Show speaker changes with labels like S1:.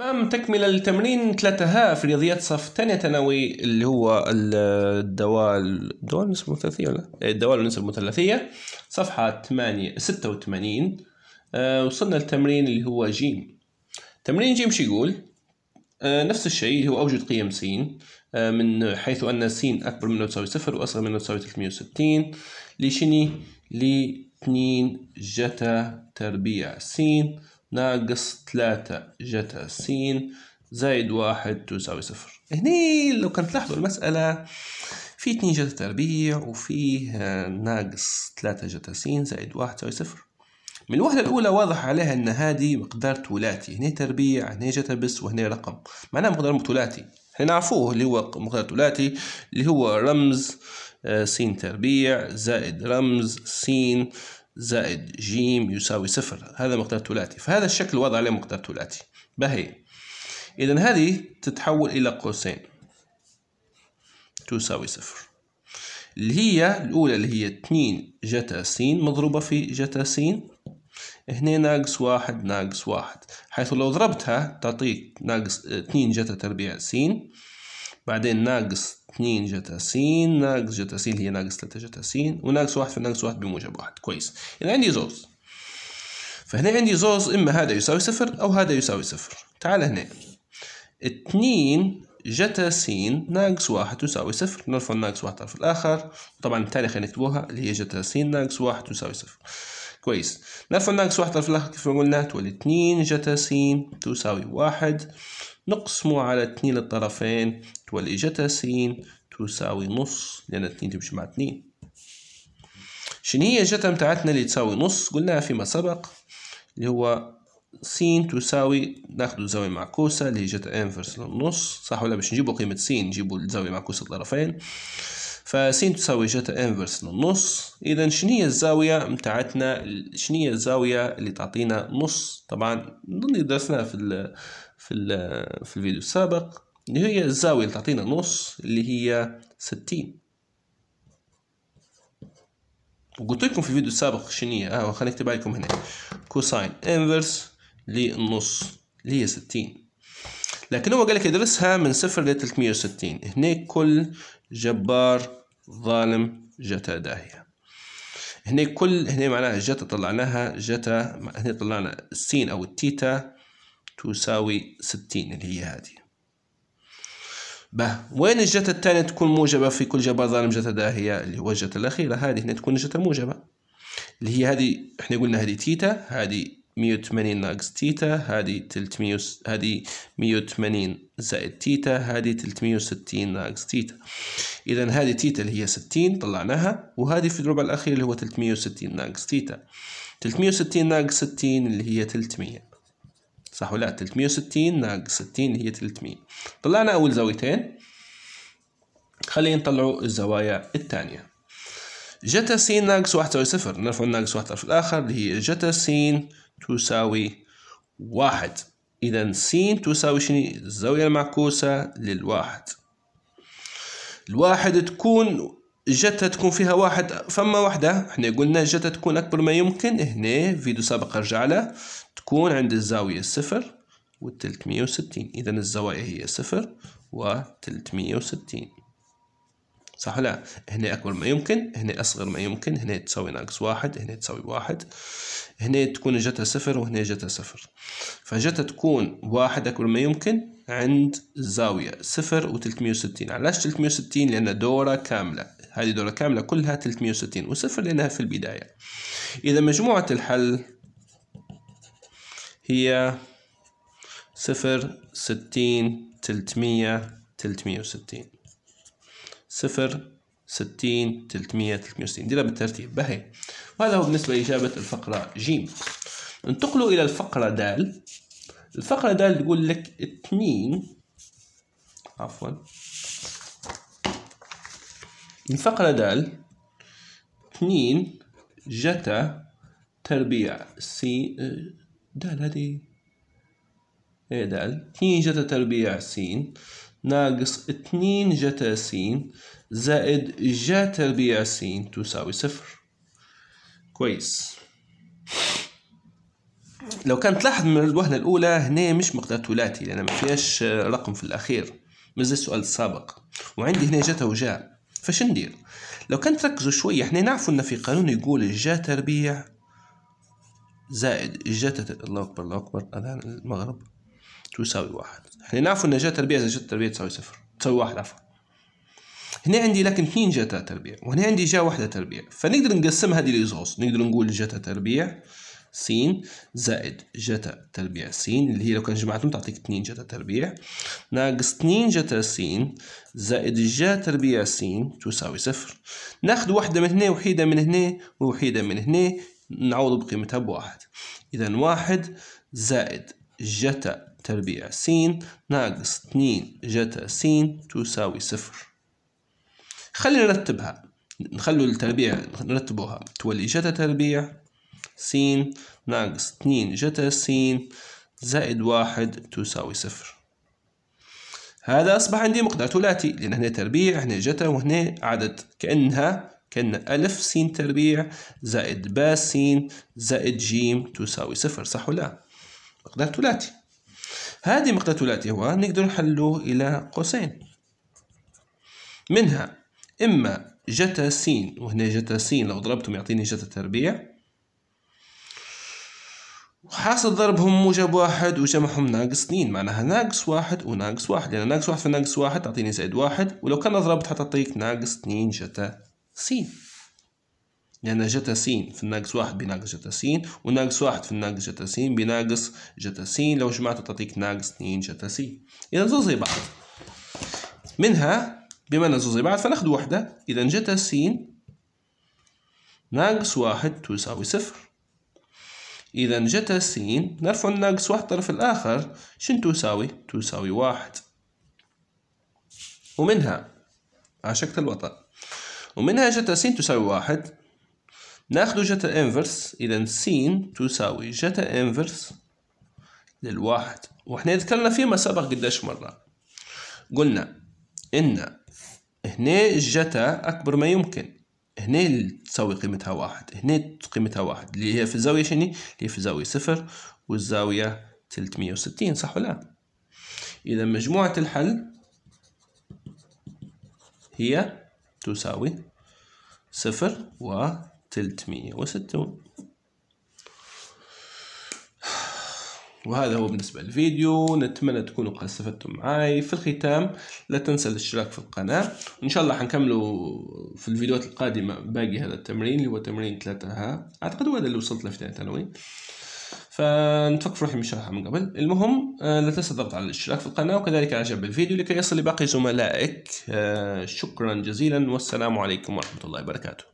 S1: تمام تكملة لتمرين ثلاثة ها في رياضيات صف ثانية ثانوي اللي هو الدواء الدواء النسب المثلثية ولا إيه، الدواء النسب المثلثية صفحة 8 86 آه وصلنا للتمرين اللي هو جيم تمرين جيم شو يقول؟ آه، نفس الشيء اللي هو أوجد قيم س آه، من حيث أن س أكبر منه تساوي صفر وأصغر منه تساوي 360 لشني؟ ل 2 جتا تربيع س ناقص ثلاثة جتا س زائد واحد تساوي صفر هني لو كانت تلاحظوا المسألة في اتنين جتا تربيع وفيه آه، ناقص ثلاثة جتا س زائد واحد تساوي صفر من الوحدة الأولى واضح عليها أن هذه مقدار ثلاثي هنا تربيع هنا جتا بس وهنا رقم معناها مقدار ثلاثي احنا نعرفوه اللي هو مقدار ثلاثي اللي هو رمز آه، س تربيع زائد رمز س زائد ج يساوي صفر هذا مقدار ثلاثي فهذا الشكل وضع عليه مقدار ثلاثي باهي إذا هذه تتحول إلى قوسين تساوي صفر اللي هي الأولى اللي هي 2 جتا س مضروبة في جتا س هنا ناقص واحد ناقص واحد حيث لو ضربتها تعطيك ناقص 2 جتا تربيع س بعدين ناقص 2 جتا س ناقص جتا س هي ناقص 3 جتا س وناقص 1 في ناقص 1 بموجب 1 كويس يعني عندي زوز فهنا عندي زوز إما هذا يساوي صفر أو هذا يساوي صفر تعال هنا 2 جتا س ناقص واحد يساوي صفر نرفع ناقص واحد طرف الآخر طبعا التالي خلينا نكتبوها اللي هي جتا س ناقص واحد يساوي صفر كويس نرفع ناقص واحد طرف الآخر كيف ما قلنا تولي اتنين جتا س تساوي واحد نقسمو على اتنين الطرفين تولي جتا س تساوي نص لأن اتنين تمشي مع اتنين شنو هي جتا متاعتنا اللي تساوي نص قلناها فيما سبق اللي هو س تساوي ناخدو زاوية معكوسة اللي هي جتا انفرس للنص صح ولا باش نجيبو قيمة س نجيبو الزاوية معكوسة الطرفين فس تساوي جتا انفرس للنص اذا شنو هي الزاوية متاعتنا شنو هي الزاوية اللي تعطينا نص طبعا نظن درسناها في في, في الفيديو السابق اللي هي الزاوية اللي تعطينا نص اللي هي 60 وقلت لكم في الفيديو السابق هي اه خليني اكتبها لكم هنا كوساين انفرس للنص اللي هي 60 لكن هو قال لك ادرسها من صفر ل 360 هنا كل جبار ظالم جتا داهية هنا كل هنا معناها جتا طلعناها جتا هنا طلعنا السين او التيتا تساوي ستين اللي هي هذه به وين الجتة الثانية تكون موجبة في كل جبر ظالم جت داهية اللي هو الجتة الأخيرة هذه هنا تكون الجتة الموجبة اللي هي هذه احنا قلنا هذه تيتا هذه 180 ناقص تيتا هذه 300 هذه 180 زائد تيتا هذه 360 ناقص تيتا إذا هذه تيتا اللي هي 60 طلعناها وهذه في الربع الأخير اللي هو 360 ناقص تيتا 360 ناقص 60 اللي هي 300 صح ولا 360 ناقص 60 هي 300 طلعنا أول زاويتين خلينا نطلعوا الزوايا الثانية جتا س ناقص واحد تساوي صفر نرفع ناقص واحد طرف الآخر اللي هي جتا س تساوي واحد إذا س تساوي شنو الزاوية المعكوسة للواحد الواحد تكون جاتها تكون فيها واحد فما وحده احنا قلنا جاتها تكون اكبر ما يمكن هنا فيديو سابق ارجع له تكون عند الزاوية صفر و وستين اذا الزوايا هي صفر وتلتمية وستين صح لا هنا أكبر ما يمكن هنا أصغر ما يمكن هنا تساوي ناقص واحد هنا تساوي واحد هنا تكون جتها صفر وهنا جتها صفر فجتها تكون واحد أكبر ما يمكن عند زاوية صفر وتلتمية وستين علاش تلتمية وستين لأن دورة كاملة هذه دولة كاملة كلها 360 وصفر لأنها في البداية إذا مجموعة الحل هي صفر ستين تلتمية تلتمية وستين صفر ستين تلتمية تلتمية وستين ديرها بالترتيب بهي وهذا هو بالنسبة لإجابة الفقرة جيم ننتقلوا إلى الفقرة دال الفقرة دال تقول لك اثنين عفوا الفقرة د اثنين جتا تربيع سي آه، د هذه ايه د اثنين جتا تربيع سين ناقص اثنين جتا سين زائد جا تربيع سين تساوي صفر كويس لو كان تلاحظ من الوهلة الأولى هنا مش مقدار ثلاثي لأن ما فيهاش آه، رقم في الأخير مثل السؤال السابق وعندي هنا جتا وجا فاش ندير لو كان تركزوا شويه احنا نعرفوا ان في قانون يقول جا تربيع زائد جا الله اكبر الله اكبر اذان المغرب تساوي واحد احنا نعرفوا ان جا تربيع زائد جا تربيع تساوي صفر تساوي واحد عفوا هنا عندي لكن اثنين جاتا تربيع وهنا عندي جا واحدة تربيع فنقدر نقسم هذه ليزوس نقدر نقول جاتا تربيع س زائد جتا تربيع س اللي هي لو كان جمعتهم تعطيك 2 جتا تربيع ناقص 2 جتا س زائد جا تربيع س تساوي صفر ناخذ واحدة من هنا وحيدة من هنا ووحيدة من هنا نعوض بقيمتها بواحد إذا واحد زائد جتا تربيع س ناقص 2 جتا س تساوي صفر خلينا نرتبها نخلو التربيع نرتبوها تولي جتا تربيع س ناقص اتنين جتا س زائد واحد تساوي صفر هذا أصبح عندي مقدار ثلاثي لأن هنا تربيع هنا جتا وهنا عدد كأنها كأن ألف س تربيع زائد با س زائد ج تساوي صفر صح ولا لا؟ مقدار ثلاثي هذه مقدار ثلاثي هو نقدر نحله إلى قوسين منها إما جتا س وهنا جتا س لو ضربتهم يعطيني جتا تربيع حاصل ضربهم موجب واحد وجمعهم ناقص اثنين معناها ناقص واحد وناقص واحد لأن ناقص واحد في ناقص واحد تعطيني زائد واحد ولو كان ضربت حتعطيك ناقص اثنين جتا س لأن جتا س في الناقص واحد بناقص جتا س وناقص واحد في الناقص جتا س بناقص جتا س لو جمعتها تعطيك ناقص اثنين جتا س إذا زوز زي بعض منها بما أن زوز زي بعض فناخذ وحدة إذا جتا س ناقص واحد تساوي صفر إذا جت سين نرفع الناقص واحد طرف الآخر شن تساوي؟ تساوي واحد ومنها عشقت الوطن ومنها جت س تساوي واحد ناخذ جتا انفرس إذا س تساوي جتا انفرس للواحد وإحنا ذكرنا فيما سبق قداش مرة قلنا إن هنا جتا أكبر ما يمكن هنا تساوي قيمتها واحد هنا قيمتها واحد اللي هي في الزاوية شني اللي هي في الزاوية صفر والزاوية 360 صح ولا إذا مجموعة الحل هي تساوي صفر و 360 وهذا هو بالنسبة للفيديو نتمنى تكونوا قد استفدتم معاي في الختام لا تنسى الاشتراك في القناة وإن شاء الله حنكملوا في الفيديوهات القادمة باقي هذا التمرين اللي هو تمرين ثلاثة ها أعتقد هو هذا اللي وصلت له في ثانية ثانوي فنفكر في روحي شرحها من قبل المهم آه، لا تنسى الضغط على الاشتراك في القناة وكذلك اعجاب بالفيديو لكي يصل لباقي زملائك آه، شكرا جزيلا والسلام عليكم ورحمة الله وبركاته